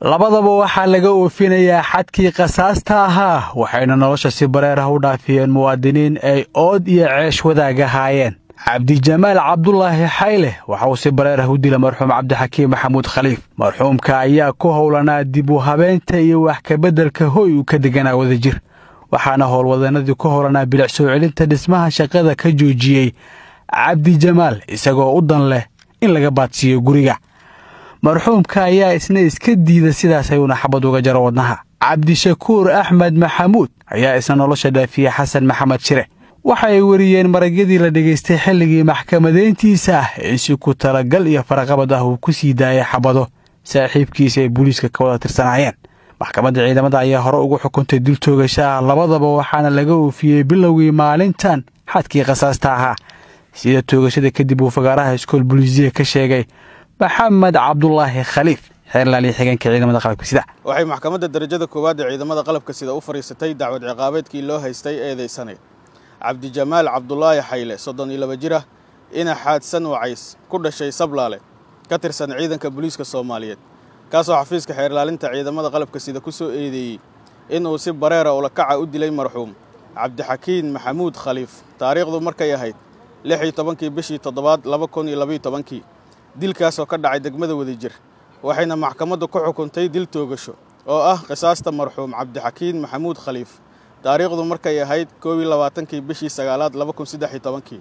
labadaba waxaa laga oofinayaa xadkii khasaasta ahaa waxayna nolosha si bareerah u dhaafiyeen muwaadiniin ay ood iyo ceesh wadaag ahaayeen cabdijamaal cabdulaahi xayle waxa uu si bareerah u dila marxuum cabdixakiim maxamuud khaliif marxuumka ayaa ku howlanaa dib u habeenta iyo wax kabeddelka hoy uu ka deganaa wadajir waxaana howlwadannadii ku howlanaa bilic soo celinta dhismaha shaqada ka joojiyey cabdijamaal isagoo u dan leh in laga baadsiiyo guriga marxuumka ayaa isna iska diida sidaas ayuuna xabad uga jaro wadnaha cabdishakuur axmed maxamuud ayaa isna nolosha dhaafiyey xasan maxamed shire waxa ay weriyeen maragyadii la dhegaystay xilligii maxkamadeyntiisa ah ee si ku talagal iyo faraqabad ah uu ku sii daayay xabado saaxiibkiisa ay booliiska ka wada tirsanaayeen maxkamadda ciidamada ayaa hore ugu xukuntay dil toogasha ah labadaba waxaana laga oofiyey bilowgii maalintan xadkii khasaasta ahaa sida toogashada kadib uu fagaaraha iskool buliisiya ka sheegay maxamed cabdulaahi khaliif xeerlaaliya xigeenka ciidamada qalabka sida waxay maxkamadda darajada koowaad ee ciidamada qalabka sida u fadhiisatay dacwad ciqaabeedkii loo haystay eedaysanayd cabdijamaal cabdulaahi xayle soddon iyo laba jira ah, inaxaadsan wacays ku dhashay sablaale ka tirsan ciidanka buliiska soomaaliyeed kaasoo xafiiska xeerlaalinta ciidamada qalabka sida ku soo eedeeyey inuu si bareera ulakaca u dilay marxuum cabdixakiin maxamuud khaliif taariikhdu markay ahayd lix iyo tobankii bishii toddobaad laba kun iyo labayo tobankii dilkaasoo ka dhacay degmada wadajir waxayna maxkamaddu ku xukuntay dil toogasho oo ah qisaasta marxuum cabdixakiin maxamuud khaliif taariikhdu markay ahayd koob labaatankii bishii sagaalaad laba kun saddex iyo tobankii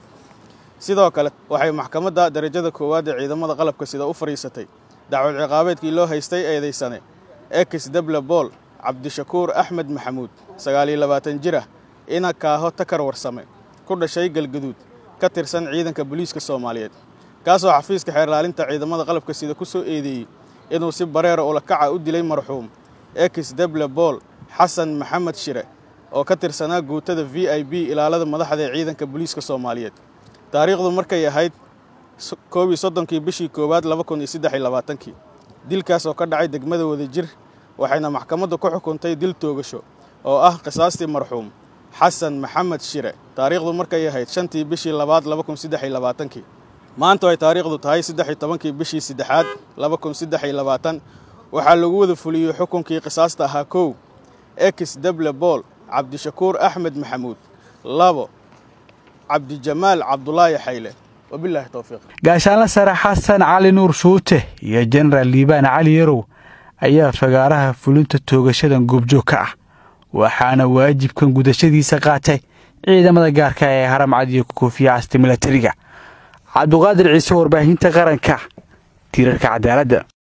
sidoo kale waxay maxkamadda darajada koowaad ee ciidamada qalabka sida u fadhiisatay dacwad ciqaabeedkii loo haystay eedaysane ex deble bool cabdishakuur axmed maxamuud sagaaliyo labaatan jir ah ina kaaho takar warsame ku dhashay galgaduud ka tirsan ciidanka boliiska soomaaliyeed kaasoo xafiiska xeerlaalinta ciidamada qalabka sida ku soo eedeeyey inuu si bareera ulakaca u dilay marxuum x deble bool xasan maxamed shire oo ka tirsanaa guutada v i b ilaalada madaxda ee ciidanka booliiska soomaaliyeed taariikhdu markay ahayd koobii soddonkii bishii koowaad laba kun iyo saddex iyo labaatankii dilkaas oo ka dhacay degmada wadajir waxayna maxkamaddu ku xukuntay dil toogasho oo ah qisaastii marxuum xasan maxamed shire taariikhdu markay ahayd shantii bishii labaad laba kun saddex iyo labaatankii maanta ay taariikhdu tahay saddex iyo tobankii bishii saddexaad laba kun saddex iyo labaatan waxaa lagu wada fuliyey xukunkii qisaasta ahaa kow x deble bool cabdishakuur axmed maxamuud labo cabdijamaal cabdulaahi xayle wabilaahi towfiiq gaashaanle sare xasan cali nuur shuute iyo jenaraal liibaan cali yarow ayaa fagaaraha fulinta toogashadan goobjoog ka ah waxaana waajibkan gudashadiisa qaatay ciidamada gaarka ah ee haramcad iyo koofiya casti milatariga cabduqaadir ciise warbaahinta qaranka tiirarka cadaaladda